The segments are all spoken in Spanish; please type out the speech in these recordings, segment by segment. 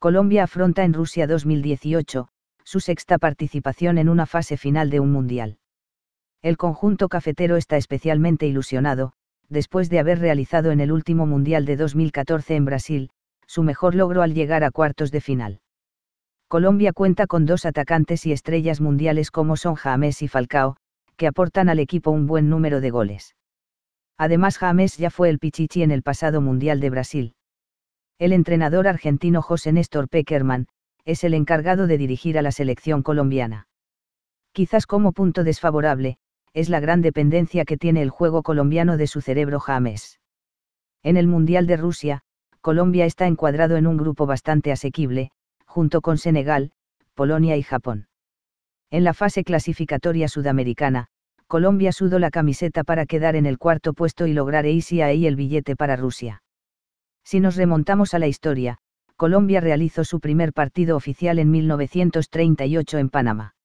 Colombia afronta en Rusia 2018, su sexta participación en una fase final de un mundial. El conjunto cafetero está especialmente ilusionado, después de haber realizado en el último mundial de 2014 en Brasil, su mejor logro al llegar a cuartos de final. Colombia cuenta con dos atacantes y estrellas mundiales como son James y Falcao, que aportan al equipo un buen número de goles. Además James ya fue el pichichi en el pasado Mundial de Brasil. El entrenador argentino José Néstor Peckerman, es el encargado de dirigir a la selección colombiana. Quizás como punto desfavorable, es la gran dependencia que tiene el juego colombiano de su cerebro James. En el Mundial de Rusia, Colombia está encuadrado en un grupo bastante asequible, junto con Senegal, Polonia y Japón. En la fase clasificatoria sudamericana, Colombia sudó la camiseta para quedar en el cuarto puesto y lograr y el billete para Rusia. Si nos remontamos a la historia, Colombia realizó su primer partido oficial en 1938 en Panamá.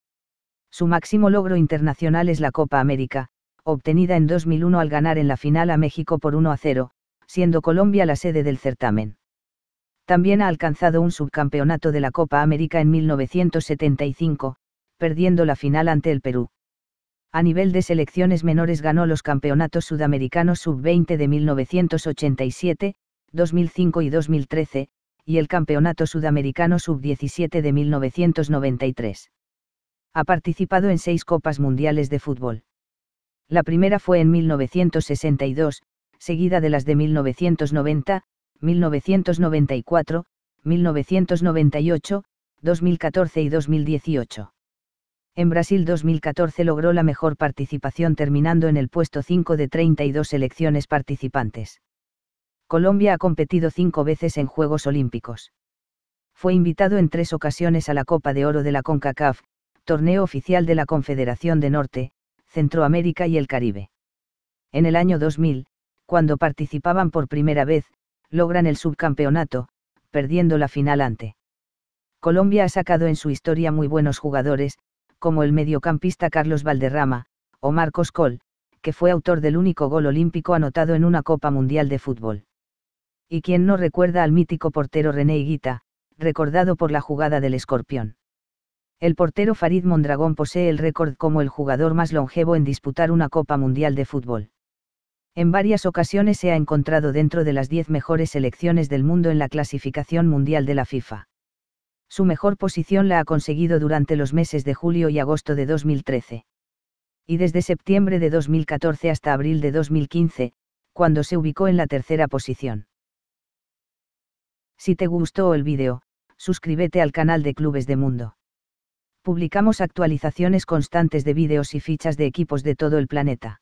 Su máximo logro internacional es la Copa América, obtenida en 2001 al ganar en la final a México por 1 a 0, siendo Colombia la sede del certamen también ha alcanzado un subcampeonato de la Copa América en 1975, perdiendo la final ante el Perú. A nivel de selecciones menores ganó los campeonatos sudamericanos sub-20 de 1987, 2005 y 2013, y el campeonato sudamericano sub-17 de 1993. Ha participado en seis Copas Mundiales de Fútbol. La primera fue en 1962, seguida de las de 1990, 1994, 1998, 2014 y 2018. En Brasil 2014 logró la mejor participación terminando en el puesto 5 de 32 selecciones participantes. Colombia ha competido cinco veces en Juegos Olímpicos. Fue invitado en tres ocasiones a la Copa de Oro de la CONCACAF, torneo oficial de la Confederación de Norte, Centroamérica y el Caribe. En el año 2000, cuando participaban por primera vez, logran el subcampeonato, perdiendo la final ante. Colombia ha sacado en su historia muy buenos jugadores, como el mediocampista Carlos Valderrama, o Marcos Col, que fue autor del único gol olímpico anotado en una Copa Mundial de Fútbol. Y quien no recuerda al mítico portero René Higuita, recordado por la jugada del escorpión. El portero Farid Mondragón posee el récord como el jugador más longevo en disputar una Copa Mundial de Fútbol. En varias ocasiones se ha encontrado dentro de las 10 mejores selecciones del mundo en la clasificación mundial de la FIFA. Su mejor posición la ha conseguido durante los meses de julio y agosto de 2013. Y desde septiembre de 2014 hasta abril de 2015, cuando se ubicó en la tercera posición. Si te gustó el vídeo, suscríbete al canal de Clubes de Mundo. Publicamos actualizaciones constantes de vídeos y fichas de equipos de todo el planeta.